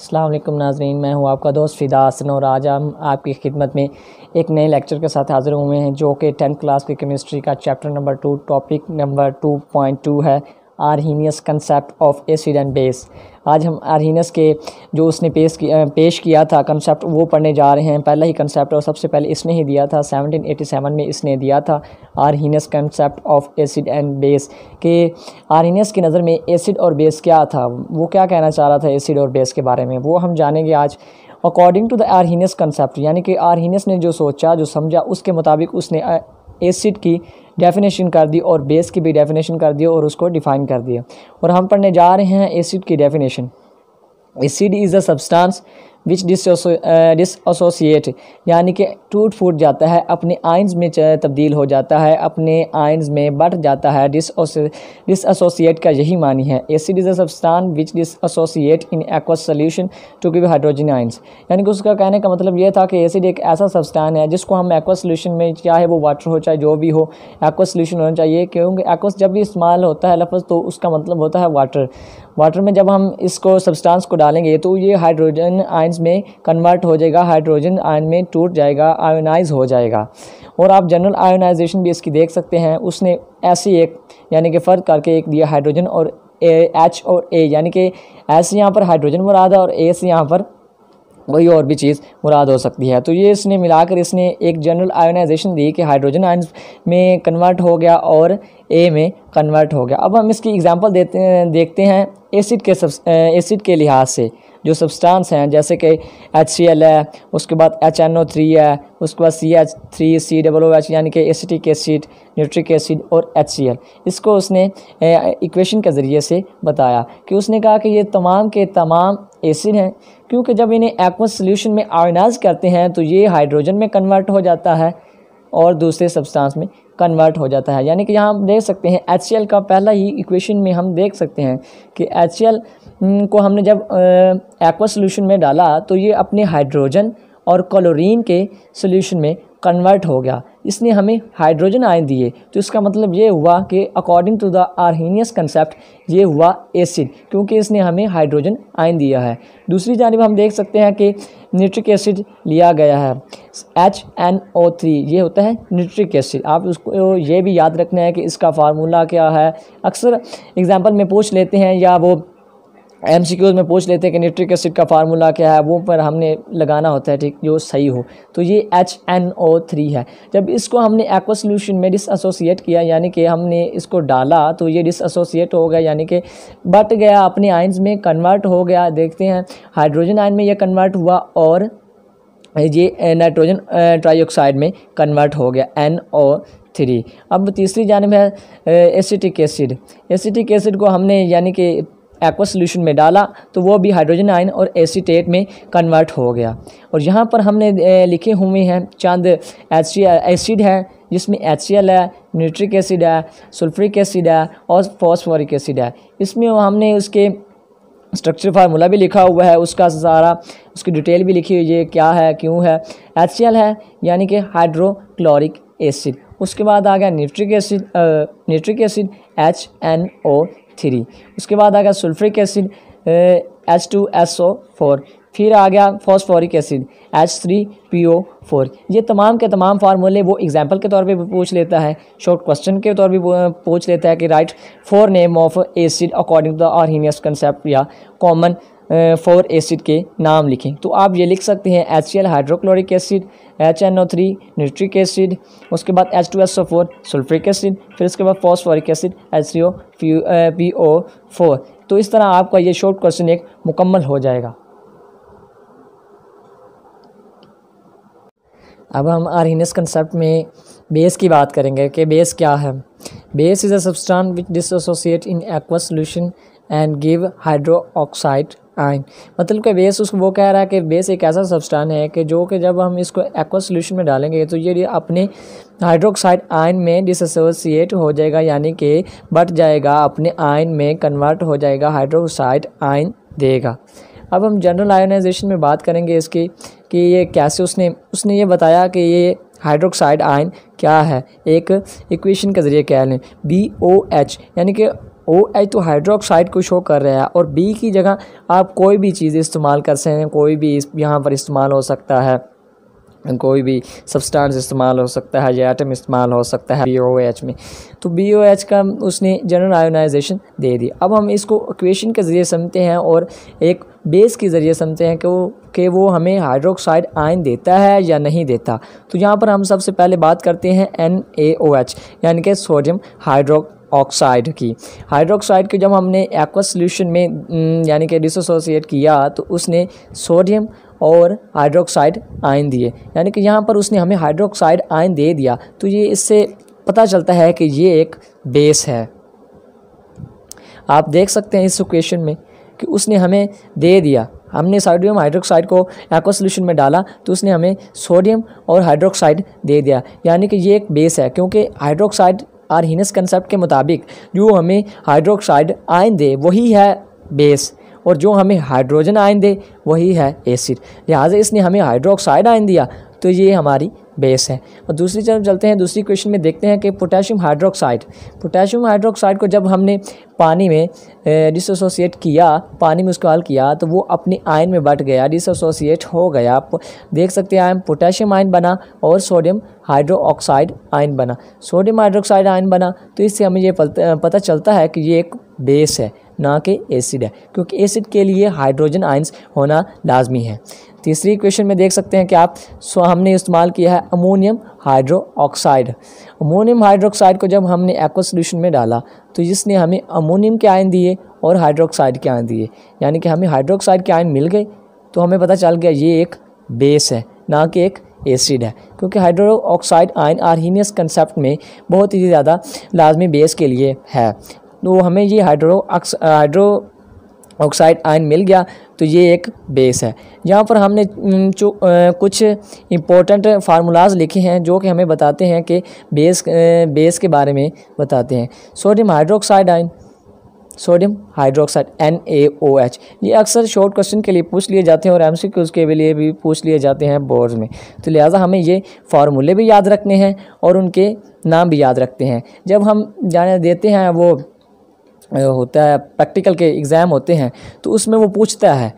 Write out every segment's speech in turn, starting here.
अल्लाम नाजरीन मैं हूँ आपका दोस्त फ़िदा हसन और आज हम आपकी खिदमत में एक नए लेक्चर के साथ हाज़िर हुए हैं जो कि टेंथ क्लास की केमिस्ट्री का chapter number two topic number two point two है Arrhenius concept of acid and base आज हम आरहीनस के जो उसने पेश किया पेश किया था कंसेप्ट वो पढ़ने जा रहे हैं पहला ही कंसेप्ट और सबसे पहले इसने ही दिया था 1787 में इसने दिया था Arrhenius concept of acid and base के आरहीनस की नज़र में एसिड और बेस क्या था वो क्या कहना चाह रहा था एसिड और बेस के बारे में वो हम जानेंगे आज according to the Arrhenius concept यानी कि आरहीनस ने जो सोचा जो समझा उसके मुताबिक उसने एसिड की डेफिनेशन कर दी और बेस की भी डेफिनेशन कर दी और उसको डिफ़ाइन कर दिया और हम पढ़ने जा रहे हैं एसिड की definition acid is a substance which dissociate uh, यानी कि टूट फूट जाता है अपने आइंस में तब्दील हो जाता है अपने आइंस में बट जाता है डिसोसिएट का यही मानी है acid is a substance which dissociate in aqueous solution to give hydrogen ions यानी कि उसका कहने का मतलब यह था कि एसिड एक ऐसा सब्सटान है जिसको हम एक्वा सोल्यूशन में चाहे वो वाटर हो चाहे जो भी हो एक्वा सोल्यूशन होना चाहिए क्योंकि एक्वस जब भी इस्तेमाल होता है लफज तो उसका मतलब होता है वाटर वाटर में जब हम इसको सब्सटेंस को डालेंगे तो ये हाइड्रोजन आइंस आयंस में कन्वर्ट हो जाएगा हाइड्रोजन आयन में टूट जाएगा आयोनाइज हो जाएगा और आप जनरल आयोनाइजेशन भी इसकी देख सकते हैं उसने ऐसी एक यानी कि फ़र्क करके एक दिया हाइड्रोजन और ए एच और ए यानी कि ऐसे यहाँ पर हाइड्रोजन मुराद है और ए से यहाँ पर कोई और भी चीज़ मुराद हो सकती है तो ये इसने मिलाकर इसने एक जनरल आयोनाइजेशन दी कि हाइड्रोजन आयन में कन्वर्ट हो गया और ए में कन्वर्ट हो गया अब हम इसकी एग्ज़ाम्पल देते देखते हैं एसिड के सब एसिड के लिहाज से जो सब्सटेंस हैं जैसे कि एच सी एल है उसके बाद एच एन ओ थ्री है उसके बाद C H three C double O H यानी कि एसिटिक एसिड न्यूट्रिक एसिड और एच सी एल इसको उसने इक्वेशन के ज़रिए से बताया कि उसने कहा कि ये तमाम के तमाम एसिड हैं क्योंकि जब इन्हें एक्वस सोल्यूशन में आयनाइज करते हैं तो ये हाइड्रोजन में कन्वर्ट हो जाता है और दूसरे सब्सटेंस में कन्वर्ट हो जाता है यानी कि यहाँ देख सकते हैं एच का पहला ही इक्वेशन में हम देख सकते हैं कि एच हम्म, को हमने जब एक्वा सोल्यूशन में डाला तो ये अपने हाइड्रोजन और क्लोरीन के सोल्यूशन में कन्वर्ट हो गया इसने हमें हाइड्रोजन आयन दिए तो इसका मतलब ये हुआ कि according to the Arrhenius concept ये हुआ एसिड क्योंकि इसने हमें हाइड्रोजन आयन दिया है दूसरी जानब हम देख सकते हैं कि न्यूट्रिक एसिड लिया गया है एच एन ओ थ्री ये होता है न्यूट्रिक एसिड आप उसको ये भी याद रखना है कि इसका फार्मूला क्या है अक्सर एग्ज़ाम्पल में पूछ लेते हैं या वो एम में पूछ लेते हैं कि न्यूट्रिक एसिड का फार्मूला क्या है वो पर हमने लगाना होता है ठीक जो सही हो तो ये एच एन ओ थ्री है जब इसको हमने एक्वा सोल्यूशन में डिसोसिएट किया यानी कि हमने इसको डाला तो ये डिसोसिएट हो गया यानी कि बट गया अपने आइन्स में कन्वर्ट हो गया देखते हैं हाइड्रोजन आयन में यह कन्वर्ट हुआ और ये नाइट्रोजन ट्राईऑक्साइड में कन्वर्ट हो गया एन ओ थ्री अब तीसरी जानब है एसिटिक एसिड एसिटिक एसिड को हमने यानी कि एक्वा सोल्यूशन में डाला तो वो भी हाइड्रोजन आयन और एसीटेट में कन्वर्ट हो गया और यहाँ पर हमने लिखे हुए हैं चंद एच एसिड है जिसमें एच है न्यूट्रिक एसिड है सल्फ्रिक एसिड है और फॉस्फोरिक एसिड है इसमें हमने उसके स्ट्रक्चर फार्मूला भी लिखा हुआ है उसका सारा उसकी डिटेल भी लिखी हुई है क्या है क्यों है एच है यानी कि हाइड्रोक्लोरिक एसिड उसके बाद आ गया nitric acid nitric acid H N O three उसके बाद आ गया sulphuric acid H two S O four फिर आ गया phosphoric acid H three P O four ये तमाम के तमाम फार्मूले वो एग्जाम्पल के तौर पे भी पूछ लेता है शॉर्ट क्वेश्चन के तौर भी पूछ लेता है कि write four name of acid according to the Arrhenius concept या कॉमन फोर एसिड के नाम लिखें तो आप ये लिख सकते हैं H hydrochloric acid H N O three nitric acid उसके बाद H two S O four sulphuric acid फिर उसके बाद phosphoric acid H C O P O four तो इस तरह आपका ये शॉर्ट क्वेश्चन एक मुकम्मल हो जाएगा अब हम आरहीनस कंसेप्ट में बेस की बात करेंगे कि बेस क्या है base is a substance which dissociate in aqua solution and give hydro oxide ion मतलब कि बेस उसको वो कह रहा है कि बेस एक ऐसा सब्सटान है कि जो कि जब हम इसको एक्वा सोल्यूशन में डालेंगे तो ये अपने हाइड्रोक्साइड आयन में डिसोसिएट हो जाएगा यानी कि बट जाएगा अपने आयन में कन्वर्ट हो जाएगा हाइड्रोक्साइड आयन देगा अब हम जनरल आयनाइजेशन में बात करेंगे इसकी कि ये कैसे उसने उसने ये बताया कि ये हाइड्रोक्साइड आयन क्या है एक इक्वेशन के ज़रिए कह लें बी ओ एच यानी कि ओ एच तो हाइड्रोक्साइड को शो कर रहा है और बी की जगह आप कोई भी चीज़ इस्तेमाल कर सकते हैं कोई भी यहाँ पर इस्तेमाल हो सकता है कोई भी सब्सटेंस इस्तेमाल हो सकता है या आइटम इस्तेमाल हो सकता है बी ओ एच में तो बी ओ एच का उसने जनरल आयोनाइजेशन दे दी अब हम इसको इक्वेशन के ज़रिए समझते हैं और एक बेस के ज़रिए समझते हैं कि वो कि वो हमें हाइड्रोक्साइड आयन देता है या नहीं देता तो यहाँ पर हम सबसे पहले बात करते हैं एन ए ओ एच यानी कि सोडियम हाइड्रो ऑक्साइड की हाइड्रोक्साइड को जब हमने एक्वा सोल्यूशन में यानी कि डिसोसिएट किया तो उसने सोडियम और हाइड्रोक्साइड आयन दिए यानी कि यहाँ पर उसने हमें हाइड्रोक्साइड आयन दे दिया तो ये इससे पता चलता है कि ये एक बेस है आप देख सकते हैं इस क्वेश्चन में कि उसने हमें दे दिया हमने सोडियम हाइड्रोक्साइड को एक्वा सोल्यूशन में डाला तो उसने हमें सोडियम और हाइड्रोक्साइड दे दिया यानी कि ये एक बेस है क्योंकि हाइड्रोक्साइड आरहीनस कंसेप्ट के मुताबिक जो हमें हाइड्रोक्साइड आयन दे वही है बेस और जो हमें हाइड्रोजन आयन दे वही है एसिड लिहाजा इसने हमें हाइड्रोक्साइड आयन दिया तो ये हमारी बेस है और दूसरी तरफ चलते हैं दूसरी क्वेश्चन में देखते हैं कि पोटेशियम हाइड्रोक्साइड पोटेशियम हाइड्रोक्साइड को जब हमने पानी में डिसोसिएट किया पानी में उसको हल किया तो वो अपने आयन में बट गया डिसोसिएट हो गया आप देख सकते हैं आयन पोटेशियम आयन बना और सोडियम हाइड्रो ऑक्साइड आयन बना सोडियम हाइड्रोक्साइड आयन बना तो इससे हमें ये पता चलता है कि ये एक बेस है ना कि एसिड है क्योंकि एसिड के लिए हाइड्रोजन आयंस होना लाजमी है तीसरी इक्वेशन में देख सकते हैं कि आप सो हमने इस्तेमाल किया है ammonium hydro oxide ammonium hydroxide को जब हमने एक्वा सोल्यूशन में डाला तो इसने हमें अमोनियम के आयन दिए और हाइड्रोक्साइड के आयन दिए यानी कि हमें हाइड्रोक्साइड के आयन मिल गए तो हमें पता चल गया ये एक बेस है ना कि एक एसिड है क्योंकि hydro oxide ion Arrhenius concept में बहुत ही ज़्यादा लाजमी बेस के लिए है तो हमें ये हाइड्रो हाइड्रो ऑक्साइड आयन मिल गया तो ये एक बेस है यहाँ पर हमने जो आ, कुछ इम्पोर्टेंट फार्मूलाज लिखे हैं जो कि हमें बताते हैं कि बेस आ, बेस के बारे में बताते हैं sodium hydroxide ion sodium hydroxide N A O H ये अक्सर शॉर्ट क्वेश्चन के लिए पूछ लिए जाते हैं और एम सी क्यूज़ के लिए भी पूछ लिए जाते हैं बोर्ड में तो लिहाजा हमें ये फार्मूले भी याद रखने हैं और उनके नाम भी याद रखते हैं जब हम जाने देते हैं वो होता है प्रैक्टिकल के एग्ज़ाम होते हैं तो उसमें वो पूछता है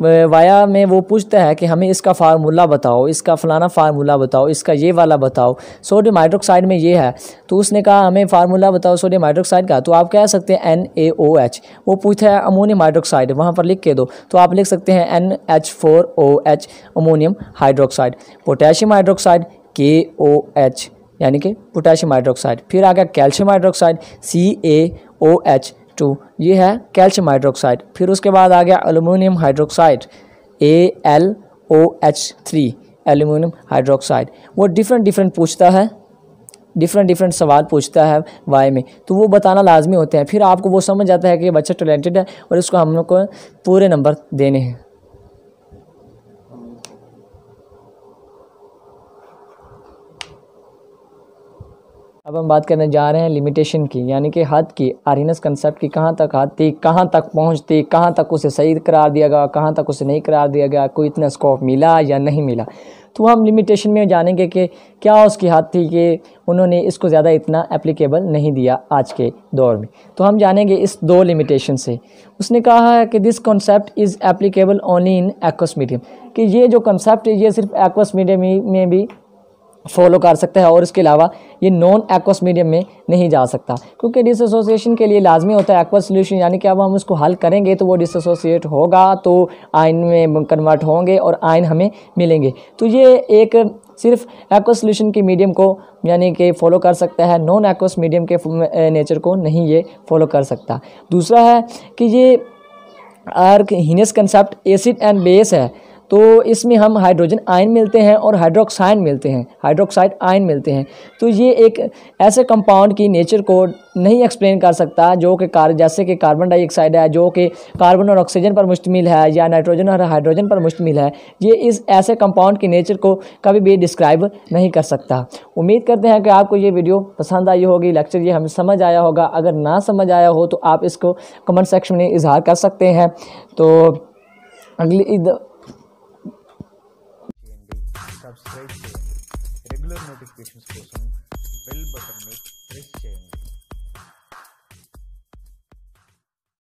वाया में वो पूछता है कि हमें इसका फार्मूला बताओ इसका फ़लाना फार्मूला बताओ इसका ये वाला बताओ सोडियम हाइड्रोक्साइड में ये है तो उसने कहा हमें फार्मूला बताओ सोडियम हाइड्रोक्साइड का तो आप कह सकते हैं एन ए ओ एच वो पूछता है अमोनियम हाइड्रोक्साइड वहाँ पर लिख के दो तो आप लिख सकते हैं N H four O H ammonium hydroxide potassium hydroxide K O H यानी कि पोटेशियम हाइड्रोक्साइड फिर आ गया calcium hydroxide C A O H two ये है कैल्शियम हाइड्रोक्साइड फिर उसके बाद आ गया aluminium hydroxide A L O H three aluminium hydroxide वो डिफरेंट डिफरेंट पूछता है डिफरेंट डिफरेंट सवाल पूछता है वाई में तो वो बताना लाजमी होते हैं फिर आपको वो समझ आता है कि बच्चा टैलेंटेड है और इसको हम लोग को पूरे नंबर देने हैं अब हम बात करने जा रहे हैं लिमिटेशन की यानी कि हद की आरिनस कंसेप्ट की कहाँ तक हद थी कहाँ तक पहुँचती कहाँ तक उसे सही करार दिया गया कहाँ तक उसे नहीं करार दिया गया कोई इतना स्कोप मिला या नहीं मिला तो हम लिमिटेशन में जानेंगे कि क्या उसकी हद थी कि उन्होंने इसको ज़्यादा इतना एप्लीकेबल नहीं दिया आज के दौर में तो हम जानेंगे इस दो लिमिटेशन से उसने कहा है कि this concept is applicable only in aqueous medium कि ये जो कंसेप्ट है ये सिर्फ एक्वस मीडियम में भी फॉलो कर सकता है और इसके अलावा ये नॉन एक्वस मीडियम में नहीं जा सकता क्योंकि डिसोसिएशन के लिए लाजमी होता है एक्वस सोल्यूशन यानी कि अब हम उसको हल करेंगे तो वो डिसोसिएट होगा तो आयन में कन्वर्ट होंगे और आयन हमें मिलेंगे तो ये एक सिर्फ एक्वस सोल्यूशन के मीडियम को यानी कि फॉलो कर सकता है नॉन एक्वस मीडियम के नेचर को नहीं ये फॉलो कर सकता दूसरा है कि ये Arrhenius concept acid and base है तो इसमें हम हाइड्रोजन आयन मिलते हैं और हाइड्रोक्साइन मिलते हैं हाइड्रोक्साइड आयन मिलते हैं तो ये एक ऐसे कंपाउंड की नेचर को नहीं एक्सप्लेन कर सकता जो कि कार जैसे कि कार्बन डाइऑक्साइड है जो कि कार्बन और ऑक्सीजन पर मुश्तमिल है या नाइट्रोजन और हाइड्रोजन पर मुश्तमिल है ये इस ऐसे कंपाउंड की नेचर को कभी भी डिस्क्राइब नहीं कर सकता उम्मीद करते हैं कि आपको ये वीडियो पसंद आई होगी लेक्चर ये हमें समझ आया होगा अगर ना समझ आया हो तो आप इसको कमेंट सेक्शन में इजहार कर सकते हैं तो अगली Take